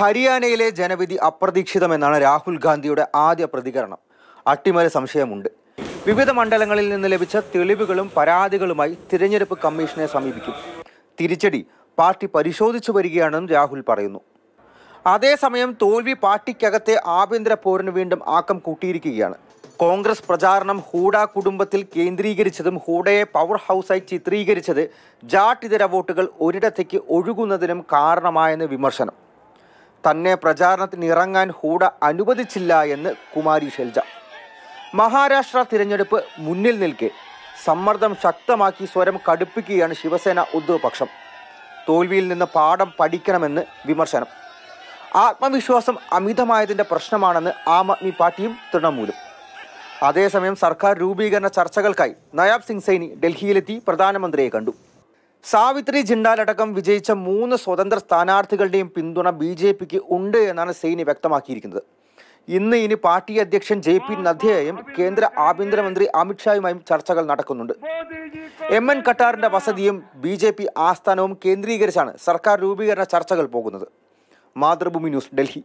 ഹരിയാനയിലെ ജനവിധി അപ്രതീക്ഷിതമെന്നാണ് രാഹുൽ ഗാന്ധിയുടെ ആദ്യ പ്രതികരണം അട്ടിമറി സംശയമുണ്ട് വിവിധ മണ്ഡലങ്ങളിൽ നിന്ന് ലഭിച്ച തെളിവുകളും പരാതികളുമായി തിരഞ്ഞെടുപ്പ് കമ്മീഷനെ സമീപിക്കും തിരിച്ചടി പാർട്ടി പരിശോധിച്ചു വരികയാണെന്നും രാഹുൽ പറയുന്നു അതേസമയം തോൽവി പാർട്ടിക്കകത്തെ ആഭ്യന്തര പോരിന് വീണ്ടും ആക്കം കൂട്ടിയിരിക്കുകയാണ് കോൺഗ്രസ് പ്രചാരണം ഹൂഡ കുടുംബത്തിൽ കേന്ദ്രീകരിച്ചതും ഹൂഡയെ പവർ ഹൗസായി ചിത്രീകരിച്ചത് ജാട്ടിതര വോട്ടുകൾ ഒരിടത്തേക്ക് ഒഴുകുന്നതിനും കാരണമായെന്ന് വിമർശനം തന്നെ പ്രചാരണത്തിന് ഇറങ്ങാൻ ഹൂഡ അനുവദിച്ചില്ല എന്ന് കുമാരി ഷെൽജ മഹാരാഷ്ട്ര തിരഞ്ഞെടുപ്പ് മുന്നിൽ നിൽക്കെ സമ്മർദ്ദം ശക്തമാക്കി സ്വരം കടുപ്പിക്കുകയാണ് ശിവസേന ഉദ്ധവ് പക്ഷം തോൽവിയിൽ നിന്ന് പാഠം പഠിക്കണമെന്ന് വിമർശനം ആത്മവിശ്വാസം അമിതമായതിൻ്റെ പ്രശ്നമാണെന്ന് ആം ആദ്മി പാർട്ടിയും തൃണമൂലും അതേസമയം സർക്കാർ രൂപീകരണ ചർച്ചകൾക്കായി നയാബ് സിംഗ് സൈനി ഡൽഹിയിലെത്തി പ്രധാനമന്ത്രിയെ കണ്ടു സാവിത്രി ജിണ്ടാലടക്കം വിജയിച്ച മൂന്ന് സ്വതന്ത്ര സ്ഥാനാർത്ഥികളുടെയും പിന്തുണ ബി ജെ പിക്ക് ഉണ്ട് എന്നാണ് സെയിനി വ്യക്തമാക്കിയിരിക്കുന്നത് ഇന്ന് ഇനി പാർട്ടി അധ്യക്ഷൻ ജെ പി നദ്ദയെയും കേന്ദ്ര ആഭ്യന്തരമന്ത്രി അമിത്ഷായുമായും ചർച്ചകൾ നടക്കുന്നുണ്ട് എം എൻ കട്ടാറിന്റെ വസതിയും ബി ജെ പി ആസ്ഥാനവും കേന്ദ്രീകരിച്ചാണ് സർക്കാർ രൂപീകരണ ചർച്ചകൾ പോകുന്നത് മാതൃഭൂമി ന്യൂസ് ഡൽഹി